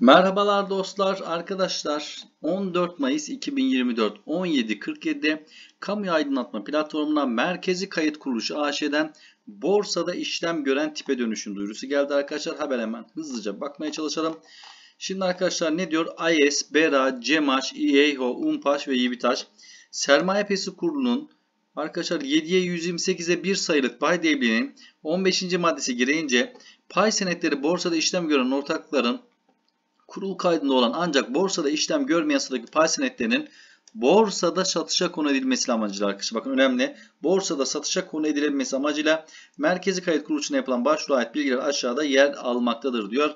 Merhabalar dostlar, arkadaşlar. 14 Mayıs 2024 17.47'de kamu aydınlatma platformuna Merkezi Kayıt Kuruluşu AŞ'den borsada işlem gören tipe dönüşüm duyurusu geldi arkadaşlar. Haber hemen hızlıca bakmaya çalışalım. Şimdi arkadaşlar ne diyor? IS, e Bera, Cemaş, İEHO, Umpaş ve Yibitaş Sermaye Pesi Kurulu'nun Arkadaşlar 7'ye 128'e 1 sayılık pay devrinin 15. maddesi gireyince pay senetleri borsada işlem gören ortakların kurul kaydında olan ancak borsada işlem görmeyen sıradaki pay senetlerinin borsada satışa konu edilmesi amacıyla arkadaşlar bakın önemli. Borsada satışa konu edilmesi amacıyla merkezi kayıt kuruluşuna yapılan başvuru ait bilgiler aşağıda yer almaktadır diyor.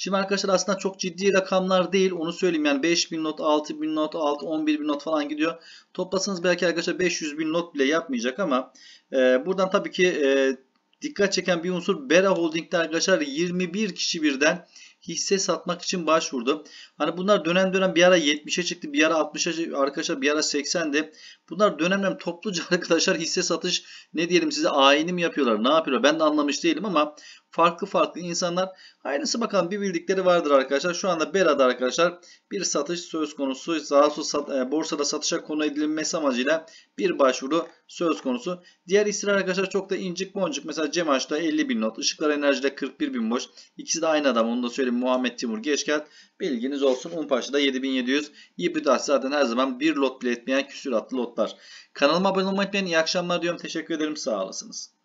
Şimdi arkadaşlar aslında çok ciddi rakamlar değil. Onu söyleyeyim yani 5000 not, 6000 not, 6, 11000 not falan gidiyor. Toplasanız belki arkadaşlar 500 bin not bile yapmayacak ama e, buradan tabii ki e, dikkat çeken bir unsur Bera Holding'de arkadaşlar 21 kişi birden hisse satmak için başvurdu. Hani bunlar dönem dönem bir ara 70'e çıktı, bir ara 60'a arkadaşlar bir ara 80'de. Bunlar dönem dönem topluca arkadaşlar hisse satış ne diyelim size ayini mi yapıyorlar, ne yapıyorlar ben de anlamış değilim ama farklı farklı insanlar. Aynısı bakalım bir bildikleri vardır arkadaşlar. Şu anda Bera'da arkadaşlar bir satış söz konusu. Daha sat, e, borsada satışa konu edilmesi amacıyla bir başvuru söz konusu. Diğer hisseler arkadaşlar çok da incik boncuk. Mesela Cemaş'ta 50 bin not. Işıklar Enerji'de 41 bin boş. İkisi de aynı adam. Onu da söyleyeyim. Muhammed Timur Geçkel. Bilginiz olsun. Unpaşa'da 7700. Hibrit As zaten her zaman bir lot bile etmeyen küsüratlı lotlar. Kanalıma abone olmayı unutmayın. İyi akşamlar diyorum. Teşekkür ederim. Sağ olasınız.